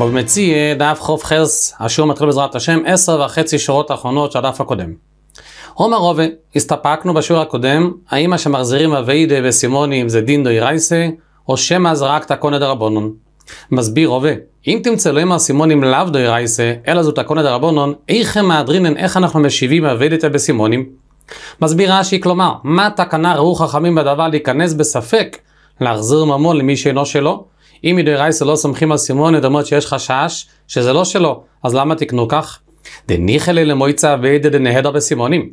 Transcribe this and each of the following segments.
ובמציא דף חוף חרס, השיעור מתחיל בעזרת השם, עשר וחצי שורות האחרונות של הדף הקודם. עומר רובה, הסתפקנו בשיעור הקודם, האמא שמחזירים אביידה וסימונים זה דין דוי רייסה, או שמא זרקת קונא דרבונון. מסביר רובה, אם תמצאו עם סימונים לאו דוי רייסה, אלא זו תקונא דרבונון, איך הם מהדרינן, איך אנחנו משיבים אביידה בסימונים? מסביר רש"י, כלומר, מה תקנה ראו חכמים בדבר להיכנס בספק להחזיר ממון למי שאינו שלו? אם מדאורייסא לא סומכים על סימון, זאת אומרת שיש חשש שזה לא שלו, אז למה תקנו כך? דניחא לי למויצא אבידא דנהדר בסימונים.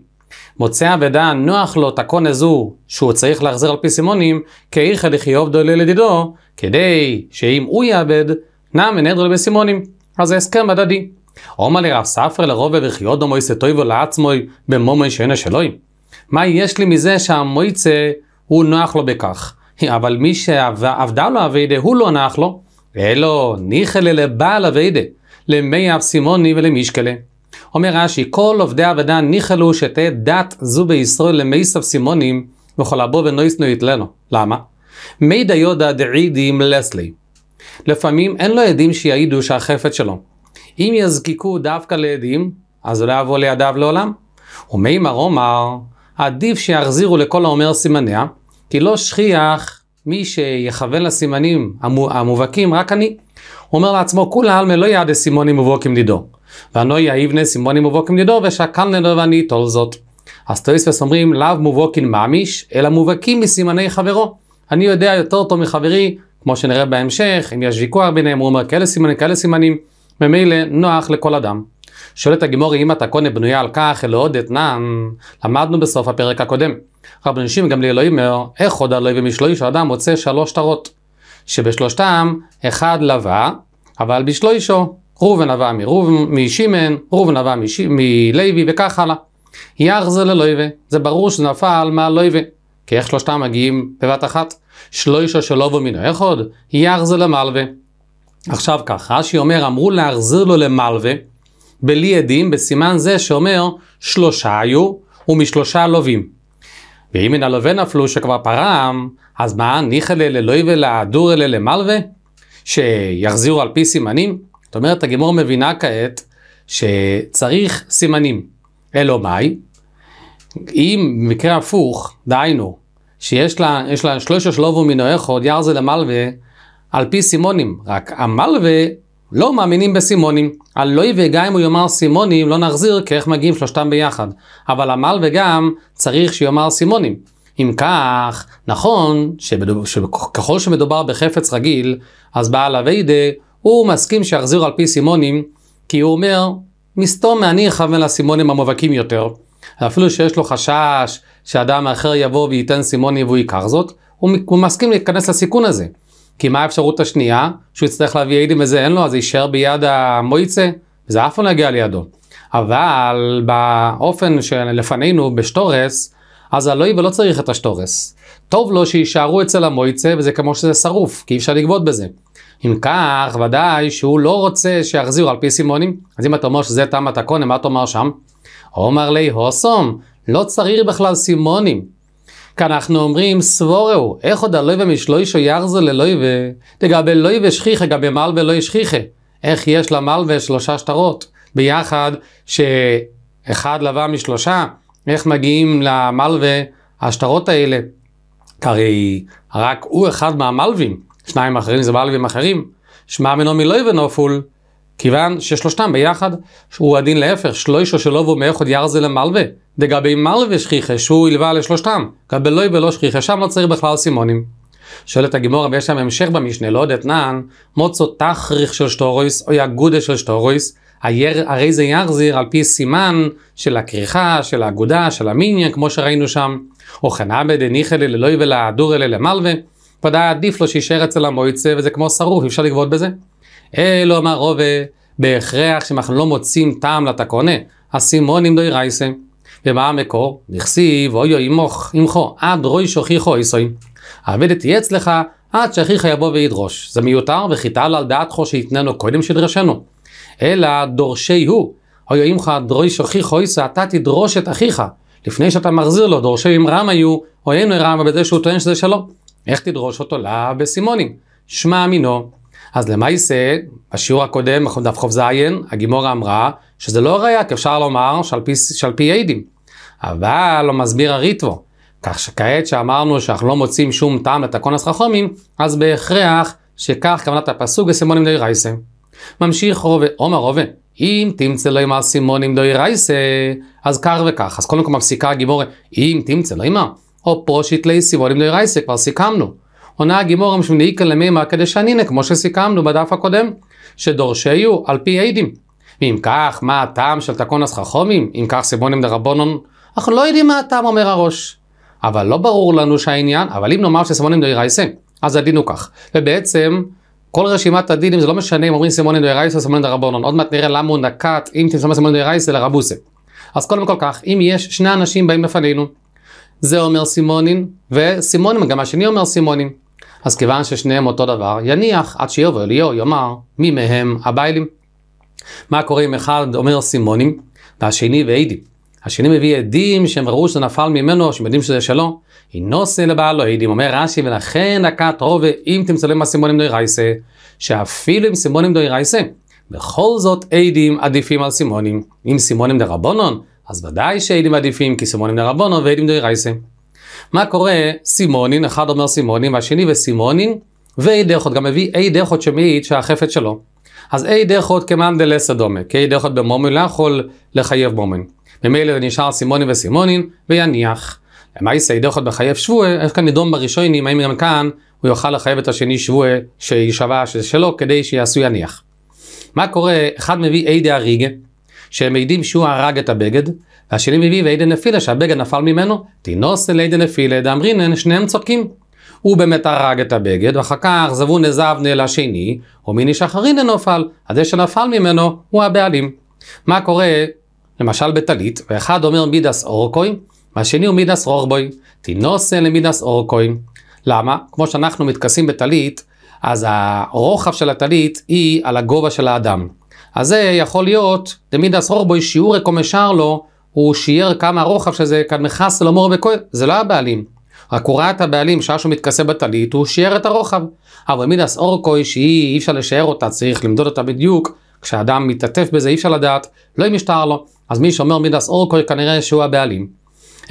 מוצא אבדה נוח לו תקון הזו שהוא צריך להחזיר על פי סימונים, כאיכא דחיוב דולי לדידו, כדי שאם הוא יאבד, נע מנהדר בסימונים. אז זה הסכם הדדי. עומר לרב ספרא לרובד וחיות דמויסא טויבו לעצמוי במומן שאינו שלוי. מה יש לי מזה שהמויצא הוא נוח לו בכך? אבל מי שעבדה לו אביידה, הוא לא נח לו. אלו ניחלה לבעל אביידה, למי סימוני ולמישקלה. אומר רש"י, כל עובדי עבדה ניחלו שתהיה דת זו בישראל למי סימונים וכל הבו ונויסנו יתלנו. למה? מי דיודא דעידים לסלי. לפעמים אין לו עדים שיעידו שהחפץ שלו. אם יזקיקו דווקא לעדים, אז לא יבוא לידיו לעולם. ומי מרומר, עדיף שיחזירו לכל האומר סימניה, כי לא שכיח מי שיכוון לסימנים המובהקים, רק אני. הוא אומר לעצמו, כולה עלמא לא יעדי סימונים מובהקים דידו. ואנוי יאיבנה סימונים מובהקים דידו, ושקלנה לא ואני אטול זאת. אז טויספס אומרים, לאו מובהקין ממיש, אלא מובהקים מסימני חברו. אני יודע יותר טוב מחברי, כמו שנראה בהמשך, אם יש ויכוח ביניהם, הוא אומר כאלה סימנים, כאלה סימנים, ממילא נוח לכל אדם. שואלת הגימורי אם התקונה בנויה על כך, אלא עוד אתנן, למדנו בסוף הפרק הקודם. רב נשים גם לאלוהים אומר, איך עוד אלוהים הלוי של אדם מוצא שלוש טרות, שבשלושתם אחד לבה, אבל בשלוישו, ראובן לבה משימן, ראובן לבה מלוי וכך הלאה. יח זה ללויבה, זה ברור שנפל מהלויבה, לא כי איך שלושתם מגיעים בבת אחת? שלוישו שלושה שלו ומינו אחד, יח זה למלווה. עכשיו ככה, רש"י אומר, אמרו להחזיר לו למלווה, בלי עדים, בסימן זה שאומר שלושה היו ומשלושה לווים. ואם מן הלווה נפלו שכבר פרם, אז מה ניחא ללוי ולהדור אלה למלווה? שיחזירו על פי סימנים? זאת אומרת, הגימור מבינה כעת שצריך סימנים. אלו מאי? אם במקרה הפוך, דהיינו, שיש לה, לה שלושה שלובו מנועכו, ירזה למלווה, על פי סימונים, רק המלווה לא מאמינים בסימונים. על הלוי וגם אם הוא יאמר סימונים, לא נחזיר, כי איך מגיעים שלושתם ביחד. אבל עמל וגם צריך שיאמר סימונים. אם כך, נכון שככל שמדובר בחפץ רגיל, אז בעל אביידה, הוא מסכים שיחזיר על פי סימונים, כי הוא אומר, מסתום אני אכוון לסימונים המובהקים יותר. אפילו שיש לו חשש שאדם אחר יבוא וייתן סימונים והוא ייקח זאת, הוא מסכים להיכנס לסיכון הזה. כי מה האפשרות השנייה? שהוא יצטרך להביא אידים וזה אין לו, אז זה יישאר ביד המויצה, וזה אף פעם לא יגיע לידו. אבל באופן שלפנינו, בשטורס, אז הלואי ולא צריך את השטורס. טוב לו שיישארו אצל המויצה, וזה כמו שזה שרוף, כי אי אפשר לגבות בזה. אם כך, ודאי שהוא לא רוצה שיחזירו על פי סימונים, אז אם אתה אומר שזה תמה תקונה, מה אתה אומר שם? אומר לי, הוסום, לא צריך בכלל סימונים. כאן אנחנו אומרים סבורו, איך עוד הלוי משלוישו יחזו ללויבה, לגבי לויבה שכיחה, לגבי מלווה לא ישכיחה. איך יש למלווה שלושה שטרות, ביחד שאחד לבא משלושה, איך מגיעים למלווה השטרות האלה? כי רק הוא אחד מהמלווים, שניים אחרים זה מלווים אחרים. שמע מנעמי מלויבה נופול, כיוון ששלושתם ביחד, הוא הדין להפך, שלוישו שלא והוא מאחוד ירזה למלווה. דגבי מלווה שכיחה, שהוא ילווה לשלושתם. גבי לוי ולא שכיחה, שם לא צריך בכלל סימונים. שואלת הגימורה, ויש שם המשך במשנה, לא עוד אתנן, מוצו תכריך של שטורויס, או יגודה של שטורויס, היר, הרי זה יחזיר על פי סימן של הכריכה, של האגודה, של המיניה, כמו שראינו שם. או חנאבד הניחלה ללוי ולהדור אלה למלווה, ודאי עדיף לו שיישאר אצל המויצה, וזה כמו שרוף, אפשר לגבות בזה. אלו אמר רובה, בהכרח שאם אנחנו לא מוצאים טעם לתקונה, הסימונים דוי רייסם. ומה המקור? נכסיב, אוי אוי מוך, עמכו, עד רוי שוכיחו איסוים. העבד תהיה אצלך עד שאחיך יבוא וידרוש. זה מיותר וחיטל על דעתך שהתננו קודם שדרשנו. אלא דורשי הוא, אוי אוי עמך דרוי שוכיחו איסו, אתה תדרוש את אחיך. לפני שאתה מחזיר לו, דורשי אמרם היו, או אין אמרם בזה שהוא טוען שזה שלו. איך תדרוש אותו? לה בסימונים. שמע מינו, אז למעשה, בשיעור הקודם, דף זין, הגימורה אמרה שזה לא ראייה, כי אפשר לומר שעל פי, שעל פי עדים. אבל לא מסביר הריטבו. כך שכעת שאמרנו שאנחנו לא מוצאים שום טעם לתקונס חכומים, אז בהכרח שכך כוונת הפסוק בסימונים דוי רייסה. ממשיך רובה, עומר רובה, אם תמצא לו עימה סימונים דוי רייסה, אז כך וכך. אז קודם כל מפסיקה הגיבורה, אם תמצא לו עימה, או פושט לי סימונים דוי רייסה, כבר סיכמנו. עונה הגימורם שמנעיקה למימה הקדשנינה, כמו שסיכמנו בדף הקודם, שדורשיו על פי עדים. ואם כך, מה הטעם של תקונס חכומים? אם כך סיבונים דרבונון, אנחנו לא יודעים מה הטעם אומר הראש. אבל לא ברור לנו שהעניין, אבל אם נאמר שסימונים דאירייסה, אז הדין הוא כך. ובעצם, כל רשימת הדינים, זה לא משנה אם אומרים סימונים דאירייסה או סימונים דרבונון. עוד מעט נראה למה הוא נקט, אם תמצא סימונים דאירייסה לרבוסה. אז קודם כל כך, אם יש שני אנשים באים לפנינו, זה אומר סימונים, וסימונים, גם השני אומר סימונים. אז כיוון ששניהם אותו דבר, יניח עד שיבוא אליהו יאמר מי מהם הביילים. מה קורה אם אחד אומר סימונים והשני ועדים? השני מביא עדים שהם ראו שזה נפל ממנו, שהם יודעים שזה שלו. אינוסה לבעלו עדים, אומר רש"י, ולכן הכת רובה אם תמצא תמצלם הסימונים לא רייסה, שאפילו אם סימונים דוי לא רייסה, בכל זאת עדים עדיפים על סימונים. אם סימונים דרבונון, אז ודאי שעדים עדיפים, כי סימונים דרבונון ועדים דוי לא רייסה. מה קורה? סימונין, אחד אומר סימונין והשני וסימונין, ואי דרכות, גם מביא אי דרכות שמעיד שהחפץ שלו. אז אי דרכות כמאן דלסה דומה, כי אי דרכות במומין לא יכול לחייב מומין. ממילא נשאר סימונין וסימונין, ויניח. למעשה אי דרכות מחייב שבועה, איך כאן נידון בראשונים, האם גם כאן הוא יוכל לחייב את השני שבועה שיישבע שזה שלו, כדי שיעשו יניח. מה קורה? אחד מביא אי דה דהריגה, שהם מעידים שהוא הרג את הבגד, והשני מביא ואידה נפילה שהבגד נפל ממנו, תינוס אל אידה נפילה דאמרינן, שניהם צודקים. הוא באמת הרג את הבגד, ואחר כך זבון עזבנה לשני, הומיני שחרינן נופל, הזה שנפל ממנו הוא הבעלים. מה קורה, למשל בטלית, ואחד אומר מידס אורקוי, והשני הוא מידס רורבוי, תינוסן למידס אורקוי. למה? כמו שאנחנו מתכסים בטלית, אז הרוחב של הטלית היא על הגובה של האדם. אז זה יכול להיות, דמידס רורבוי שיעור רקומי שרלו, הוא שיער כמה רוחב שזה, כאן מכס לא מורה בכל... זה לא הבעלים. רק הוא ראה את הבעלים, שעה שהוא מתכסה בטלית, הוא שיער את הרוחב. אבל מידס אורקוי, שהיא אי אפשר לשער אותה, צריך למדוד אותה בדיוק, כשאדם מתעטף בזה אי אפשר לדעת, לא אם משטר לו. אז מי שאומר מידס אורקוי, כנראה שהוא הבעלים.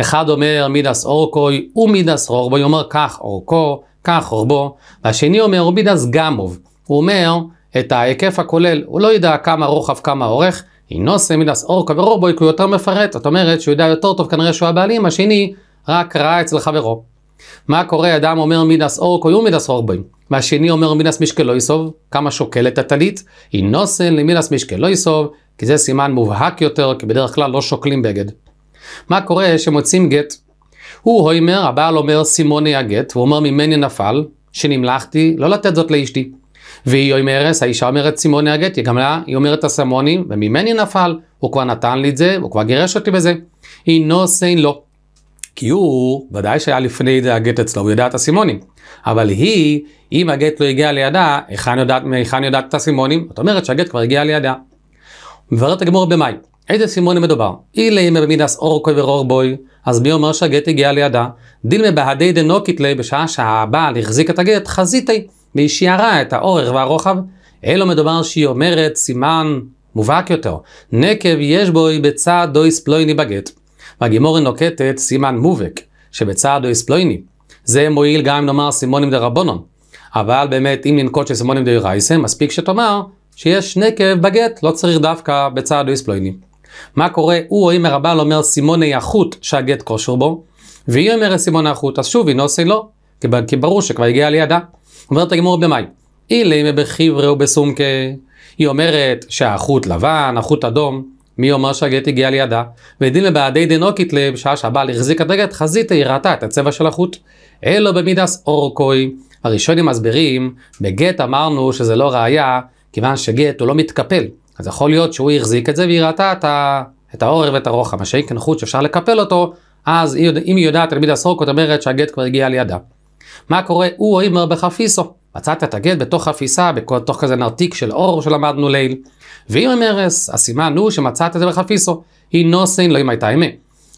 אחד אומר מידס אורקוי ומידס רורבו, אומר כך אורקו, כך רורבו, והשני אומר מידס גמוב. הוא אומר את ההיקף הכולל, הוא לא ידע כמה רוחב, כמה אורך, אינו אור קברו בוי, כי הוא יותר מפרט, זאת אומרת שהוא יודע יותר טוב כנראה שהוא הבעלים, השני רק ראה אצל חברו. מה קורה, אדם אומר מידס אור קויום מידס אור אורבוים, והשני אומר מידס לא יסוב, כמה שוקלת הטלית, אינו סן למידס לא יסוב, כי זה סימן מובהק יותר, כי בדרך כלל לא שוקלים בגד. מה קורה שמוצאים גט? הוא הוימר, הבעל אומר סימוני הגט, והוא אומר ממני נפל, שנמלכתי, לא לתת זאת לאשתי. והיא אומרת, האישה אומרת סימוני הגט, גם לה, היא אומרת הסמוני, וממני נפל, הוא כבר נתן לי את זה, הוא כבר גירש אותי בזה. היא נו סיין לא. כי הוא, ודאי שהיה לפני זה הגט אצלו, הוא יודע את הסימונים. אבל היא, אם הגט לא הגיע לידה, היכן יודעת, היכן יודעת את הסימונים? זאת אומרת שהגט כבר הגיע לידה. מבררת הגמור במאי, איזה סימונים מדובר? אילי במידס אורקוי ורורבוי, אז מי אומר שהגט הגיע לידה? דילמה בהדי דנוקית לי בשעה שהבעל החזיק את הגט, חזיתי. והיא שיערה את האורך והרוחב. אלו מדובר שהיא אומרת סימן מובהק יותר, נקב יש בו היא בצד דויס פלויני בגט. והגימורי נוקטת סימן מובהק, שבצד דויס פלויני. זה מועיל גם אם נאמר סימונים דה רבונון. אבל באמת, אם ננקוט של סימונים דה רייסה, מספיק שתאמר שיש נקב בגט, לא צריך דווקא בצד דויס פלויני. מה קורה, הוא או אם הרבל אומר סימוני החוט שהגט קושר בו, והיא אומרת סימון החוט, אז שוב היא נוסי לא, כי ברור שכבר הגיעה לידה. אומרת הגמור במאי, אילי מבחיברה ובסומקה. היא אומרת שהחוט לבן, החוט אדום, מי אומר שהגט הגיע לידה? ודין לבעדי דינוקית שעה שהבעל החזיק את הגט, חזית היא ראתה את הצבע של החוט. אלו במידס אורקוי. הראשונים מסבירים, בגט אמרנו שזה לא ראייה, כיוון שגט הוא לא מתקפל. אז יכול להיות שהוא החזיק את זה והיא ראתה את, ה... את העורר ואת הרוחב, מה שאין כן כאן חוט שאפשר לקפל אותו, אז אם היא יודעת על מידס אורקוי, אומרת שהגט כבר הגיע לידה. מה קורה? הוא או אימר בחפיסו. מצאת את הגט בתוך חפיסה, בתוך כזה נרתיק של אור שלמדנו ליל. ואם אמרס, הסימן הוא שמצאת את זה בחפיסו. היא נוסין לא אם הייתה אמה.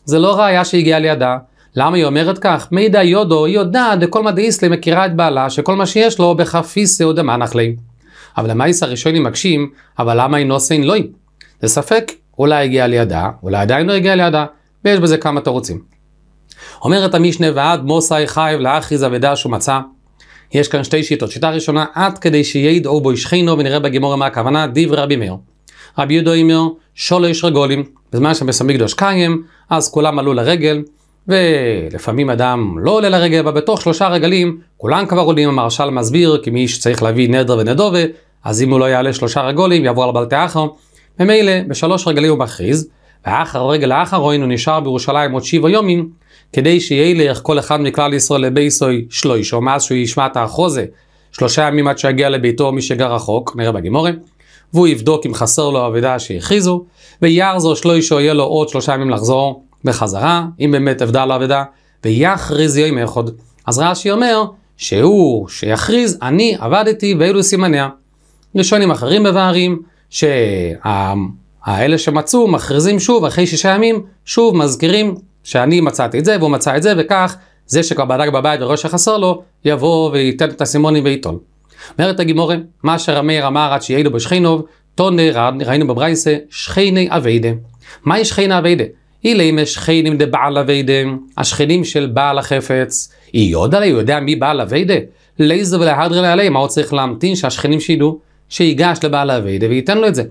זה לא ראיה שהגיעה לידה. למה היא אומרת כך? מידע יודו, היא יודעת דכל מדאיסלי מכירה את בעלה, שכל מה שיש לו בחפיסו דמנח ליה. אבל המאיס הראשונים מקשים, אבל למה היא נוסין לא היא? זה ספק, אולי הגיעה לידה, אולי עדיין לא הגיעה לידה, ויש בזה כמה תירוצים. אומרת המשנה ועד מוסאי חייב לאחריז אבדה שהוא מצא. יש כאן שתי שיטות. שיטה ראשונה, עד כדי שידעו בו ישכינו, ונראה בגימור מה הכוונה, דיב רבי מאיר. רבי יהודה אומר, שולש רגולים, בזמן שבסמיקדוש קיים, אז כולם עלו לרגל, ולפעמים אדם לא עולה לרגל, אבל בתוך שלושה רגלים, כולם כבר עולים, המרשל מסביר, כי מי שצריך להביא נדר ונדובה, אז אם הוא לא יעלה שלושה רגולים, יעבור על בלטי אחר. ממילא, בשלוש רגלים הוא מכריז, ואחר רגל האחר ראינו נשאר בירושלים עוד שבע יומים, כדי שילך כל אחד מכלל ישראל לביסוי שלוישו, מאז שהוא ישמע את החוזה, שלושה ימים עד שיגיע לביתו מי שגר רחוק, נראה בגימורי, והוא יבדוק אם חסר לו אבידה שהכריזו, ויארזו זו שלוישו יהיה לו עוד שלושה ימים לחזור בחזרה, אם באמת אבדה לו אבדה, ויכריז יום אחד. אז רש"י אומר, שהוא שיכריז, אני עבדתי ואלו סימניה. ראשונים אחרים מבארים, שה... האלה שמצאו מכריזים שוב אחרי שישה ימים, שוב מזכירים שאני מצאתי את זה והוא מצא את זה, וכך זה שכבר בדק בבית וראש שחסר לו, יבוא וייתן את הסימונים וייטול. אומרת הגימורי, מה שרמייר אמר עד שיהיה לו בשכינוב, טונה ראינו בברייסה, שכיני אביידה. מהי שכיני אביידה? אילי משכינים דבעל אביידה, השכנים של בעל החפץ. היא יודע לי, הוא יודע מי בעל אביידה? לייזו ולהדרי לעלי, מה הוא צריך להמתין שהשכנים שידעו? שיגש לבעל אביידה וייתן לו את זה.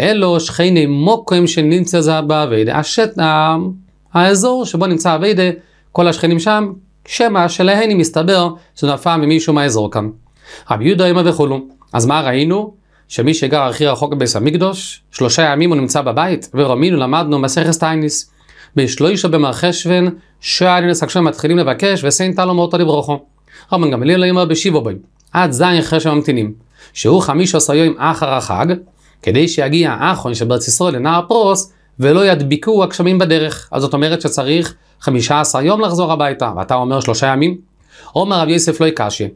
אלו שכני מוקוים שנמצא זה באביידה. השט... האזור שבו נמצא אביידה, כל השכנים שם, שמא שלהני מסתבר שזה נפל ממישהו מהאזור כאן. רבי יהודה אמר וכולו. אז מה ראינו? שמי שגר הכי רחוק בביס המקדוש, שלושה ימים הוא נמצא בבית, ורמינו למדנו מסכס טייניס. בשלושה במרחשוון, שהאנינס עכשיו מתחילים לבקש, וסיין טלו מאותו לברוכו. רבן גמליאל אמר בשיבו בוי, עד זין חשב ממתינים, שהוא חמיש עשר יום אחר החג, כדי שיגיע האחרון שבארץ ישראל לנער פרוס, ולא ידביקו הגשמים בדרך. אז זאת אומרת שצריך 15 יום לחזור הביתה, ואתה אומר שלושה ימים? עומר רב יוסף לא יקשי.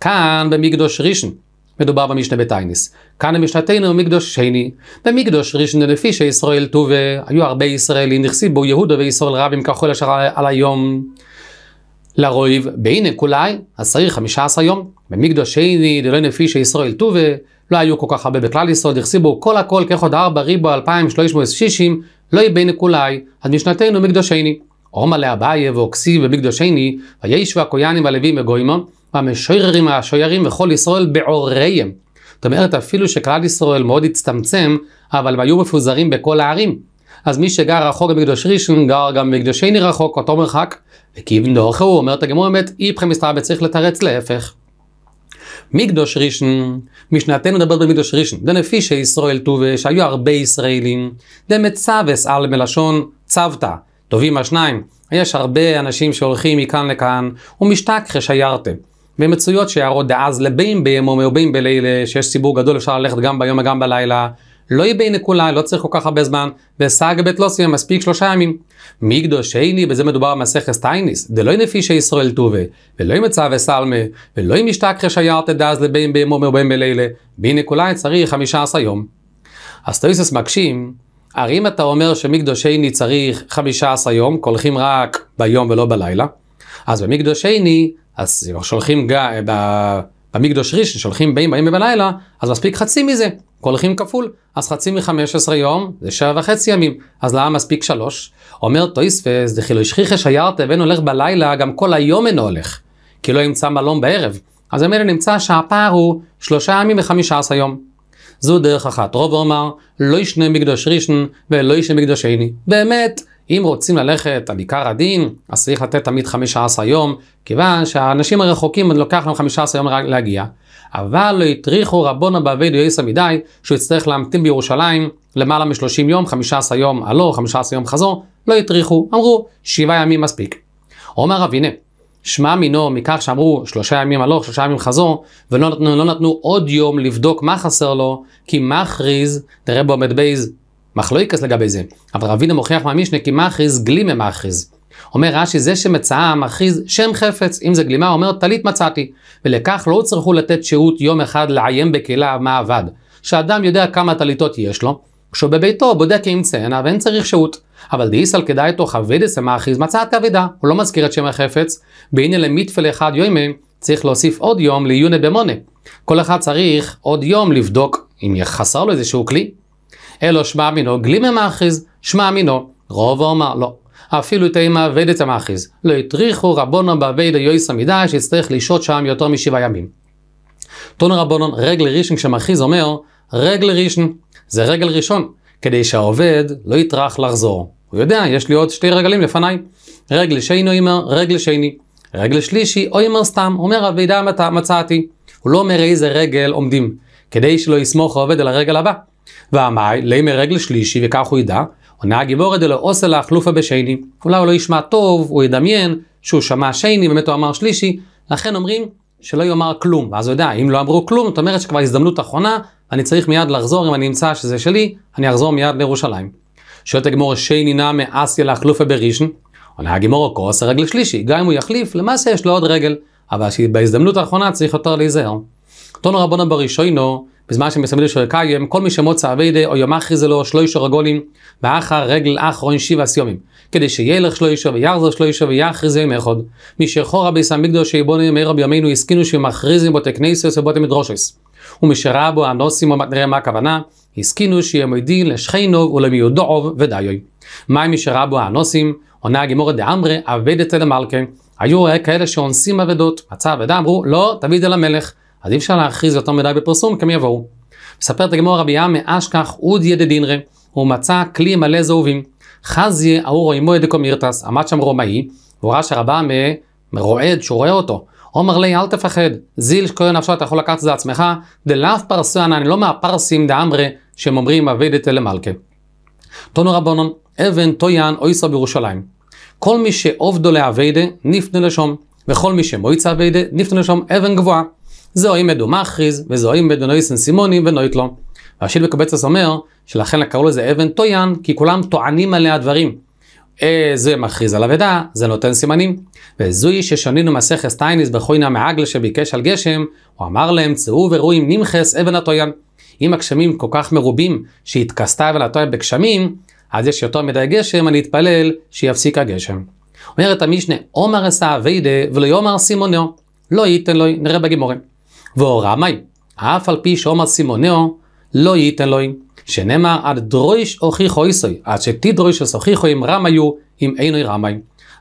כאן במקדוש ראשון, מדובר במשנה בטיינס. כאן במשנתנו במקדוש שני. במקדוש ראשון לפי שישראל טובה, היו הרבה ישראלים, נכסים בו יהודה וישראל רבים כחול אשר על היום. לרויב, בהנה כולי, אז צריך 15 יום. במקדוש שני, דלא נפי שישראל טובה. לא היו כל כך הרבה בכלל יסוד, החסיבו כל הכל ככוד ארבע ריבו אלפיים שלוש מאות שישים, לא יבני כולי, עד משנתנו מקדושני. עומר לאביי ואוקסי במקדושני, וישו הכויאנים והלווים וגויימו, והמשוררים והשוירים וכל ישראל בעוריהם. זאת אומרת, אפילו שכלל ישראל מאוד הצטמצם, אבל הם היו מפוזרים בכל הערים. אז מי שגר רחוק במקדוש ראשון, גר גם במקדושני רחוק, אותו מרחק. וכיוון דורכו, אומרת הגמור אמת, איפכם מסתבר, צריך לתרץ להפך. מקדוש רישן, משנתנו מדברת במקדוש ראשון, דנפישי ישראל טובה, שהיו הרבה ישראלים, דמצווס על מלשון צוותא, טובים השניים, יש הרבה אנשים שהולכים מכאן לכאן, ומשתכחי שיירתם. ומצויות שיירות דאז לבין בימו ובין בלילה, שיש ציבור גדול, אפשר ללכת גם ביום וגם בלילה, לא יבין כולה, לא צריך כל כך הרבה זמן, בסאג בית לוסיה לא מספיק שלושה ימים. מי איני, בזה מדובר במסכת טייניס, דלא נפישי ישראל טובה, ולא ימצא וסלמה, ולא ימשתכחי שיירת דז לבין בימו ובין בלילה, בין כולה צריך חמישה עשר יום. אז טויסס מקשים, הרי אם אתה אומר שמי איני צריך חמישה עשר יום, קולחים רק ביום ולא בלילה, אז במי איני, אז שולחים גם, במקדוש ראשון, שולחים בין בימים ובלילה, אז מספיק חצי מזה. קולחים כפול, אז חצי מ-15 יום זה שעה וחצי ימים, אז למה מספיק שלוש? אומר תויספס, דכאילו השכיחי שיירתא ואין הולך בלילה, גם כל היום אינו הולך, כי לא ימצא מלום בערב. אז ממילא נמצא שהפער הוא שלושה ימים וחמישה עשר יום. זו דרך אחת. רוב אומר, לא ישנה מקדוש ראשון ולא ישנה מקדוש שני. באמת, אם רוצים ללכת על עיקר הדין, אז צריך לתת תמיד חמישה עשר יום, כיוון שהאנשים הרחוקים לוקח להם חמישה עשר יום להגיע. אבל לא הטריחו רבונו באבינו יסע מדי, שהוא יצטרך להמתין בירושלים למעלה מ-30 יום, 15 יום הלוך, 15 יום חזור, לא הטריחו, אמרו שבעה ימים מספיק. עומר אבינם, שמע מינו מכך שאמרו שלושה ימים הלוך, שלושה ימים חזור, ולא נתנו, לא נתנו עוד יום לבדוק מה חסר לו, כי מכריז, תראה בו עומד בייז, מחלואיקס לגבי זה, אבל רבינו מוכיח מהמישנה כי מכריז גלימה מכריז. אומר רש"י, זה שמצאה מכריז שם חפץ, אם זה גלימה, אומר טלית מצאתי. ולכך לא צריכו לתת שהות יום אחד לעיין בכליו מה עבד. שאדם יודע כמה טליתות יש לו, כשהוא בביתו בודק אם ציינה ואין צריך שהות. אבל דאיסל תוך חבידס המאחיז מצא את אבידה, הוא לא מזכיר את שם החפץ, והנה למיטפל אחד יוימי, צריך להוסיף עוד יום ליוני במונה. כל אחד צריך עוד יום לבדוק אם חסר לו איזשהו כלי. אלו שמע מינו גלימה מאחיז, שמע מינו, רוב אומר לא. אפילו תימא אבדת המאחיז. לא הטריחו רבונו באבדה יויס עמידה שיצטרך לשהות שם יותר משבעה ימים. טון רבונו רגל ראשון כשמאחיז אומר רגל ראשון זה רגל ראשון כדי שהעובד לא יטרח לחזור. הוא יודע, יש לי עוד שתי רגלים לפניי. רגל שני אומר, רגל שני. רגל שלישי, או אומר סתם, אומר אבידה מצאתי. הוא לא אומר איזה רגל עומדים, כדי שלא יסמוך העובד על הרגל הבא. ואמי, לימי רגל שלישי, וכך הוא ידע, עונה הגיבורת דלא עושה לה חלופה בשני. אולי הוא לא ישמע טוב, הוא ידמיין שהוא שמע שני, באמת הוא אמר שלישי, לכן אומרים שלא יאמר כלום. ואז הוא יודע, אם לא אמרו כלום, זאת אומרת שכבר הזדמנות אחרונה, אני צריך מיד לחזור, אם אני אמצא שזה שלי, אני אחזור מיד לירושלים. שואלת הגמור שני נע מאסיה לה חלופה בראשון, עונה הוא כוס הרגל שלישי, גם אם הוא יחליף, למעשה יש לו עוד רגל, אבל בהזדמנות האחרונה צריך יותר להיזהר. תונו רבונו בראשינו, בזמן שמסמל שרקאיים, כל מי שמוצא אביידי או ימחי זה לו שלושה רגולים, ואחר רגל אחרון רון שבע סיומים. כדי שילך שלושה ויחזור שלושה ויחרי זה ימי אחד. מי שחור הביס המקדוש שיבונו ימי רבי ימינו, הסכינו שמכריזים תקניסוס ובו תמדרושס, ומי שראה בו הנוסים ומתנראה מה הכוונה, הסכינו שיעמדי לשכנו ולמיודעו ודיוי. מה מי שראה בו הנוסים? עונה הגמורה דאמרי אבדת אל המלכה. היו כאלה שאונסים אבדות, מצא אבדה אמרו לא תביא את זה למלך. אז אי אפשר להכריז יותר מדי בפרסום, כי הם יבואו. מספר את הגמור רבי ימי אשכח אוד דינרי, הוא מצא כלי מלא זהובים. חזי אורו עמו ידי קומירטס, עמד שם רומאי, והוא ראה שרבה מרועד, שהוא רואה אותו. אומר לי, אל תפחד, זיל שכהן נפשו, אתה יכול לקחת את זה עצמך, דלאף פרסנה, אני לא מהפרסים דאמרי, שהם אומרים אבדת למלכה. תונו רבונון, אבן טויאן או אויסה בירושלים. כל מי שעובדו לאבדה, נפנה לשום, וכל מי שמויצה אבדה, נפנה לשום אבן גבוהה. זו אימד ומכריז, וזו אימד ונויסן סימונים ונויט לו. והשיל בקבצס אומר, שלכן קראו לזה אבן טויאן, כי כולם טוענים עליה דברים. אה, זה מכריז על אבדה, זה נותן סימנים. וזוהי ששנינו מסכס טייניס בחוינה מעגל שביקש על גשם, הוא אמר להם צאו וראו אם נמחס אבן הטויאן. אם הגשמים כל כך מרובים שהתכסתה אבן הטויאן בגשמים, אז יש יותר מדי גשם, אני אתפלל שיפסיק הגשם. אומרת המשנה, עומר אסא אביידה ולא יאמר סימונו, לא ייתן לו, נראה בגימורים. מאי, אף על פי שאומר סימונאו, לא ייתן לוי, שנאמר עד דרויש הוכיחו איסוי, עד שתדרויש הוכיחו אם רם היו, אם אינו רמי.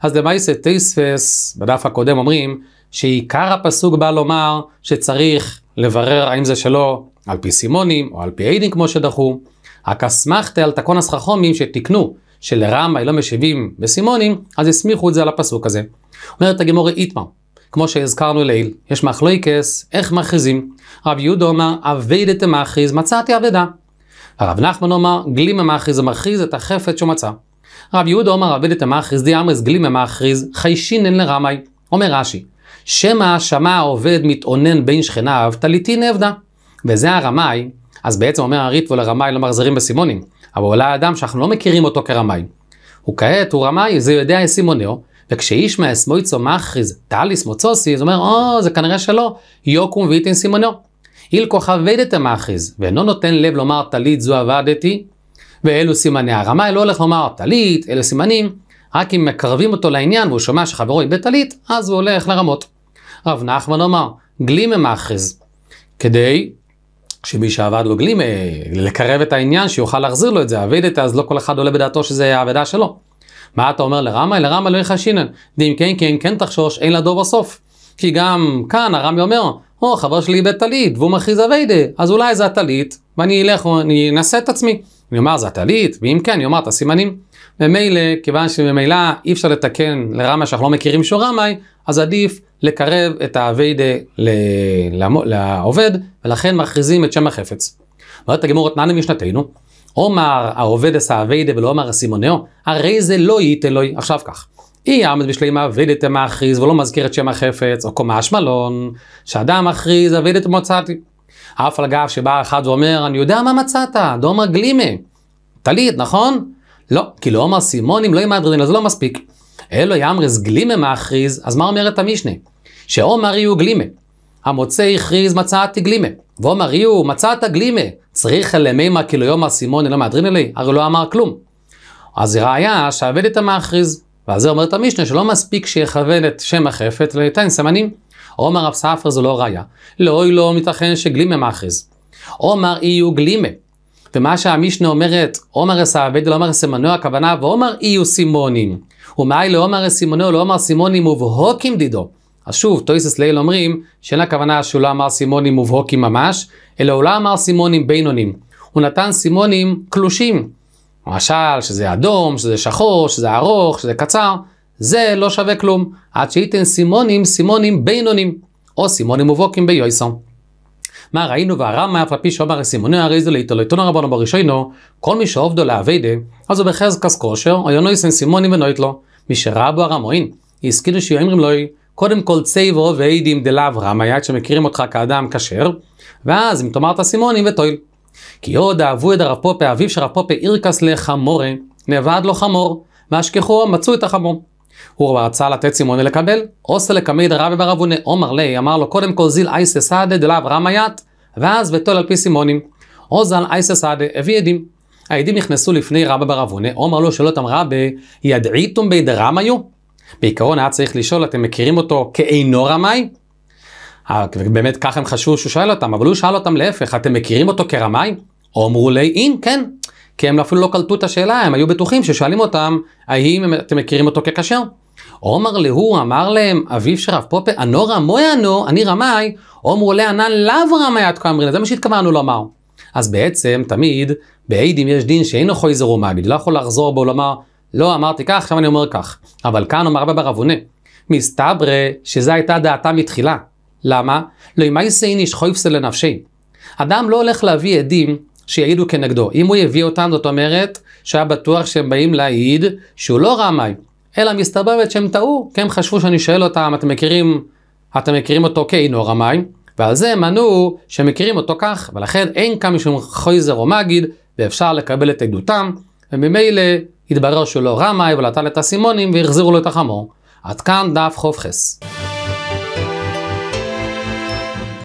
אז למעשה טייספס, בדף הקודם אומרים, שעיקר הפסוק בא לומר שצריך לברר האם זה שלו על פי סימונים או על פי איידים כמו שדחו. אקסמכתה על תקון חכומים שתיקנו שלרמאי לא משיבים בסימונים, אז הסמיכו את זה על הפסוק הזה. אומרת הגמורי איתמר, כמו שהזכרנו לעיל. יש מחלוקס, איך מכריזים? רב יהודה אומר, אבדת המכריז, מצאתי אבדה. הרב נחמן אומר, גלימה מכריז המכריז את החפץ שהוא מצא. רב יהודה אומר, אבדת המכריז, די אמרס גלימה מכריז, חיישינן לרמאי. אומר רש"י, שמא שמע העובד מתאונן בין שכניו, טליתין אבדה. וזה הרמאי, אז בעצם אומר הריטבו לרמאי לא מחזירים בסימונים. אבל אולי אדם שאנחנו לא מכירים אותו כרמאי. הוא כעת, הוא רמאי, זה יודע סימונאו, וכשאיש מהסמויצו מכריז טליס מוצוסי, אז אומר, או, אה, זה כנראה שלא, יוקום ואיתן סימונו. איל כוכבדת מכריז, ואינו נותן לב לומר טלית זו עבדתי, ואלו סימני הרמה, לא הולך לומר טלית, אלו סימנים, רק אם מקרבים אותו לעניין והוא שומע שחברו איבד טלית, אז הוא הולך לרמות. רב נחמן אמר, גלימה מכריז, כדי שמי שעבד לו גלימה, אה, לקרב את העניין, שיוכל להחזיר לו את זה, עבדת, אז לא כל אחד עולה בדעתו שזה העבדה שלו. מה אתה אומר לרמא? לרמא לא יחשינן. דאם כן כן כן תחשוש, אין לדור בסוף. כי גם כאן הרמי אומר, או oh, חבר שלי איבד טלית והוא מכריז אביידה, אז אולי זה הטלית, ואני אלך ואני אנסה את עצמי. אני אומר זה הטלית, ואם כן, אני אומר את הסימנים. ממילא, כיוון שממילא אי אפשר לתקן לרמא שאנחנו לא מכירים שהוא רמאי, אז עדיף לקרב את האביידה ל... לעובד, ולכן מכריזים את שם החפץ. ואומרת הגמור, תנענו משנתנו, עומר העובד עשה אביידה ולא עומר הסימונאו, הרי זה לא ייתן לו עכשיו כך. אי עמד בשלימה אבדת המאכריז ולא מזכיר את שם החפץ, או קומה אשמלון, שאדם מכריז אביידת מוצאתי. אף על גב שבא אחד ואומר, אני יודע מה מצאת, דומר גלימה. טלית, נכון? לא, כי לא אומר סימונים, לא עם האדרדין, אז זה לא מספיק. אלו יאמרס גלימה מאכריז, אז מה אומרת המשנה? שעומר יהיו גלימה. המוצא הכריז מצאתי גלימה, ועומר יהיו מצאת גלימה. צריך למימה כאילו, יום אסימון אלא מהדרין אלי, הרי לא אמר כלום. אז ראיה שהעבדת מאחריז, ועל זה אומרת המשנה שלא מספיק שיכוון את שם החפת, אלא סמנים. עומר רב ספר זה לא ראיה, לא לא מתכן שגלימה מאכריז. עומר יהיו גלימה. ומה שהמשנה אומרת, עומר אס אסעבד לעומר סימנו הכוונה, ועומר יהיו סימונים. ומאי לעומר סימנו ולעומר סימונים ובהוקים דידו. אז שוב, טויסס ליל אומרים שאין הכוונה שהוא לא אמר סימונים מובהוקים ממש, אלא הוא לא אמר סימונים בינונים. הוא נתן סימונים קלושים. למשל, שזה אדום, שזה שחור, שזה ארוך, שזה קצר, זה לא שווה כלום. עד שייתן סימונים, סימונים בינונים, או סימונים מובהוקים ביויסון. מה ראינו והרמה אף על פי שאומר סימוני אריזו זה לעיתונו רבנו בראשינו, כל מי שעובדו לאביידה, אז הוא בחזקס כושר, או יונו יסן סימונים ונויט לו. מי שראה בו הרמואין, הסכינו שיאמרים לו, קודם כל צייבו ואידים דלברם, היה שמכירים אותך כאדם כשר, ואז אם תאמר את הסימונים ותועיל. כי עוד אהבו את הרב פופה, אביו של רב פופה אירקס לחמורה, נאבד לו חמור, והשכחו מצאו את החמור. הוא רצה לתת סימוני לקבל, עושה לקמיד הרבי ברבוני, עומר לי, אמר לו קודם כל זיל אייסה סעדה דלאו רמיית, ואז ותול על פי סימונים. עוזל אייסה סעדה, הביא עדים. העדים נכנסו לפני רבי ברבוני, עומר לו שלא תם רבי, ידעיתום בי דרמיו? בעיקרון היה צריך לשאול, אתם מכירים אותו כאינו רמאי? אה, באמת ככה הם חשבו שהוא שואל אותם, אבל הוא שאל אותם להפך, אתם מכירים אותו כרמאי? אמרו לי, אם, כן. כי הם אפילו לא קלטו את השאלה, הם היו בטוחים ששואלים אותם, האם אתם מכירים אותו ככשר? עומר להוא אמר להם, אביו של רב פופה, אנו רמוי אנו, אני רמאי, עומרו לענן לאו רמאי עד כה אמרינא, זה מה שהתכוונו לומר. אז בעצם, תמיד, בעידים יש דין שאינו חוי זרומה, ומגיד, לא יכול לחזור בו לומר, לא אמרתי כך, עכשיו אני אומר כך. אבל כאן אומר רבא רבונה, מסתברה שזו הייתה דעתה מתחילה. למה? לא אם אייסין איש חויפסה לנפשי. אדם לא הולך להביא עדים שיעידו כנגדו. אם הוא יביא אותם, זאת אומרת שהיה בטוח שהם באים להעיד שהוא לא רמאי, אלא מסתברת שהם טעו, כי הם חשבו שאני שואל אותם, אתם מכירים, אתם מכירים אותו כאינו רמאי? ועל זה הם ענו שהם מכירים אותו כך, ולכן אין כאן משום חויזר או מגיד, ואפשר לקבל את עדותם, וממילא התברר שהוא לא רמאי ולטל את הסימונים והחזירו לו את החמור. עד כאן דף חופכס.